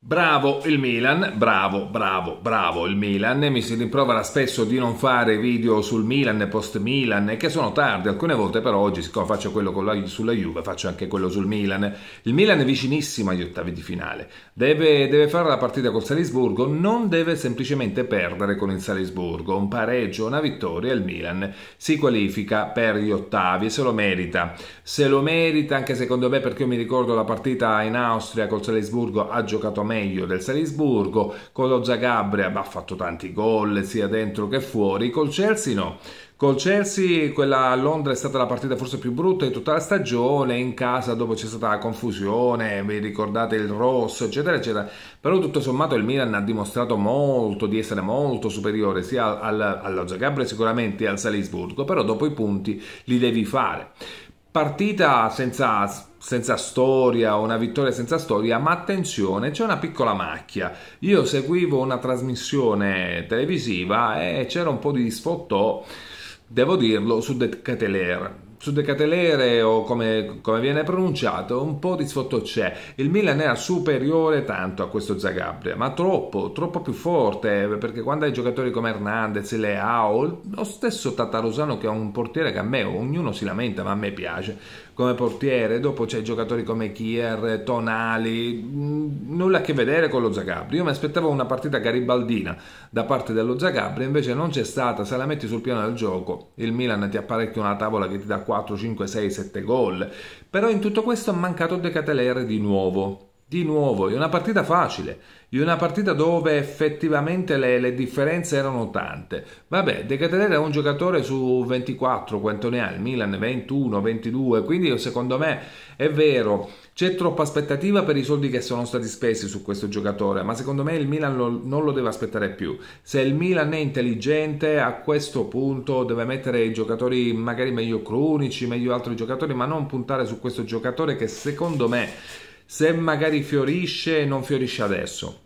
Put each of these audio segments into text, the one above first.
Bravo il Milan, bravo, bravo, bravo il Milan. Mi si rimprovera spesso di non fare video sul Milan post Milan, che sono tardi alcune volte, però oggi, siccome faccio quello la, sulla Juve, faccio anche quello sul Milan. Il Milan è vicinissimo agli ottavi di finale. Deve, deve fare la partita col Salisburgo, non deve semplicemente perdere con il Salisburgo. Un pareggio, una vittoria, il Milan si qualifica per gli ottavi e se lo merita. Se lo merita, anche secondo me, perché io mi ricordo la partita in Austria col Salisburgo, ha giocato a meglio del Salisburgo, con lo Zagabria ha fatto tanti gol sia dentro che fuori, col Chelsea no. Col Chelsea quella a Londra è stata la partita forse più brutta di tutta la stagione, in casa dopo c'è stata la confusione, vi ricordate il rosso eccetera eccetera, però tutto sommato il Milan ha dimostrato molto di essere molto superiore sia al, al, Zagabria sicuramente e al Salisburgo, però dopo i punti li devi fare. Partita senza senza storia una vittoria senza storia, ma attenzione, c'è una piccola macchia. Io seguivo una trasmissione televisiva e c'era un po' di sfottò, devo dirlo, su Decathlon su Decatelere o come, come, viene pronunciato, un po' di sfotto c'è. Il Milan era superiore tanto a questo Zagabria, ma troppo, troppo più forte, perché quando hai giocatori come Hernandez, Leao, lo stesso Tatarosano che è un portiere che a me, ognuno si lamenta, ma a me piace come portiere, dopo c'è giocatori come Kier, Tonali, mm, nulla a che vedere con lo Zagabri. Io mi aspettavo una partita garibaldina da parte dello Zagabri, invece non c'è stata. Se la metti sul piano del gioco, il Milan ti apparecchia una tavola che ti dà 4, 5, 6, 7 gol. Però in tutto questo ha mancato De Decatelere di nuovo di nuovo, è una partita facile, è una partita dove effettivamente le, le differenze erano tante. Vabbè, De Catedere è un giocatore su 24, quanto ne ha il Milan? 21, 22, quindi secondo me è vero, c'è troppa aspettativa per i soldi che sono stati spesi su questo giocatore, ma secondo me il Milan lo, non lo deve aspettare più. Se il Milan è intelligente, a questo punto deve mettere i giocatori magari meglio cronici, meglio altri giocatori, ma non puntare su questo giocatore che secondo me se magari fiorisce non fiorisce adesso.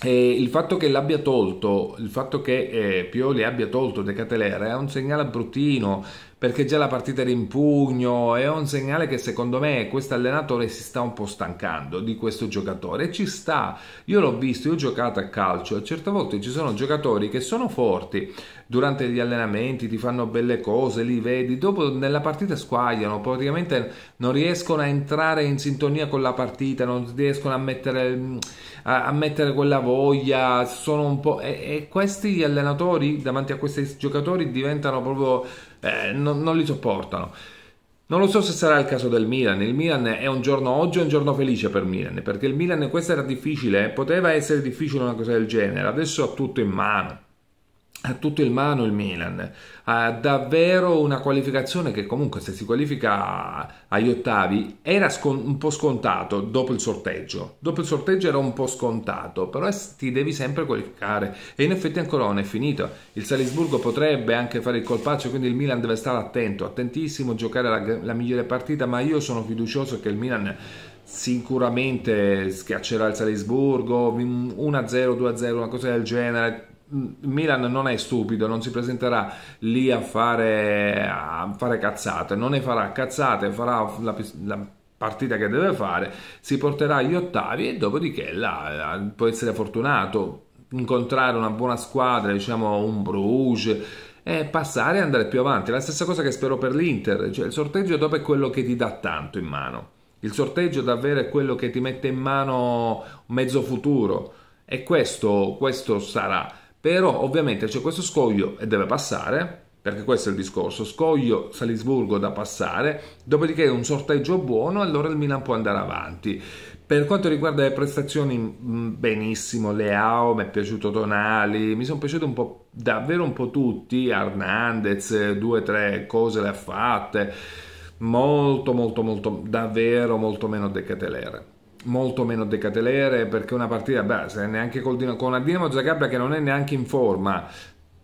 E il fatto che l'abbia tolto, il fatto che eh, Pioli abbia tolto De è un segnale bruttino perché già la partita era in pugno, è un segnale che secondo me questo allenatore si sta un po' stancando di questo giocatore ci sta, io l'ho visto, io ho giocato a calcio, a certe volte ci sono giocatori che sono forti durante gli allenamenti, ti fanno belle cose, li vedi, dopo nella partita squagliano, praticamente non riescono a entrare in sintonia con la partita, non riescono a mettere, a mettere quella voglia, sono un po'... E, e questi allenatori davanti a questi giocatori diventano proprio eh, non, non, li sopportano. Non lo so se sarà il caso del Milan, il Milan è un giorno oggi è un giorno felice per Milan, perché il Milan questa era difficile, poteva essere difficile una cosa del genere, adesso ha tutto in mano ha tutto in mano il Milan, ha davvero una qualificazione che comunque se si qualifica agli ottavi era scon- un po' scontato dopo il sorteggio, dopo il sorteggio era un po' scontato, però ti devi sempre qualificare e in effetti ancora non è finito, il Salisburgo potrebbe anche fare il colpaccio, quindi il Milan deve stare attento, attentissimo, giocare la, la migliore partita, ma io sono fiducioso che il Milan sicuramente schiaccerà il Salisburgo 1-0, 2-0, una cosa del genere Milan non è stupido, non si presenterà lì a fare, a fare cazzate, non ne farà cazzate, farà la, la partita che deve fare, si porterà agli ottavi e dopodiché là, può essere fortunato, incontrare una buona squadra, diciamo un Bruges e passare e andare più avanti. La stessa cosa che spero per l'Inter, cioè il sorteggio dopo è quello che ti dà tanto in mano. Il sorteggio davvero è quello che ti mette in mano mezzo futuro e questo, questo sarà. Però ovviamente c'è questo scoglio e deve passare, perché questo è il discorso, scoglio Salisburgo da passare, dopodiché un sorteggio buono, allora il Milan può andare avanti. Per quanto riguarda le prestazioni, mm, benissimo, Leao, mi è piaciuto Tonali, mi sono piaciuti un po', davvero un po' tutti, Hernandez, due o tre cose le ha fatte, molto molto molto, davvero molto meno Decatelere molto meno decatelere perché una partita beh, se neanche col, con la Dinamo Zagabria che non è neanche in forma,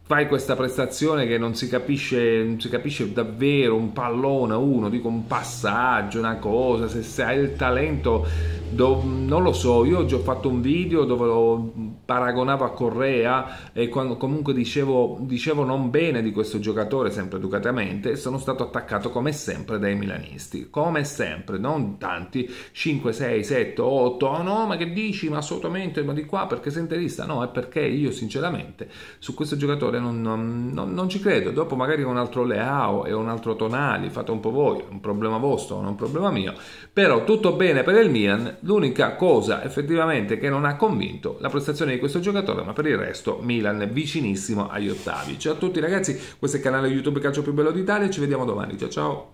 fai questa prestazione che non si capisce, non si capisce davvero un pallone, uno, dico un passaggio, una cosa, se hai il talento, do, non lo so, io oggi ho fatto un video dove ho paragonavo a Correa e quando comunque dicevo, dicevo non bene di questo giocatore, sempre educatamente, sono stato attaccato come sempre dai milanisti. Come sempre, non tanti, 5, 6, 7, 8, oh no, ma che dici? Ma assolutamente, ma di qua perché sei interista? No, è perché io sinceramente su questo giocatore non, non, non, non ci credo. Dopo magari con un altro Leao e un altro Tonali, fate un po' voi, è un problema vostro, non un problema mio. Però tutto bene per il Milan, l'unica cosa effettivamente che non ha convinto la prestazione di questo giocatore, ma per il resto Milan vicinissimo agli ottavi. Ciao a tutti ragazzi, questo è il canale YouTube Calcio più bello d'Italia, ci vediamo domani, ciao ciao!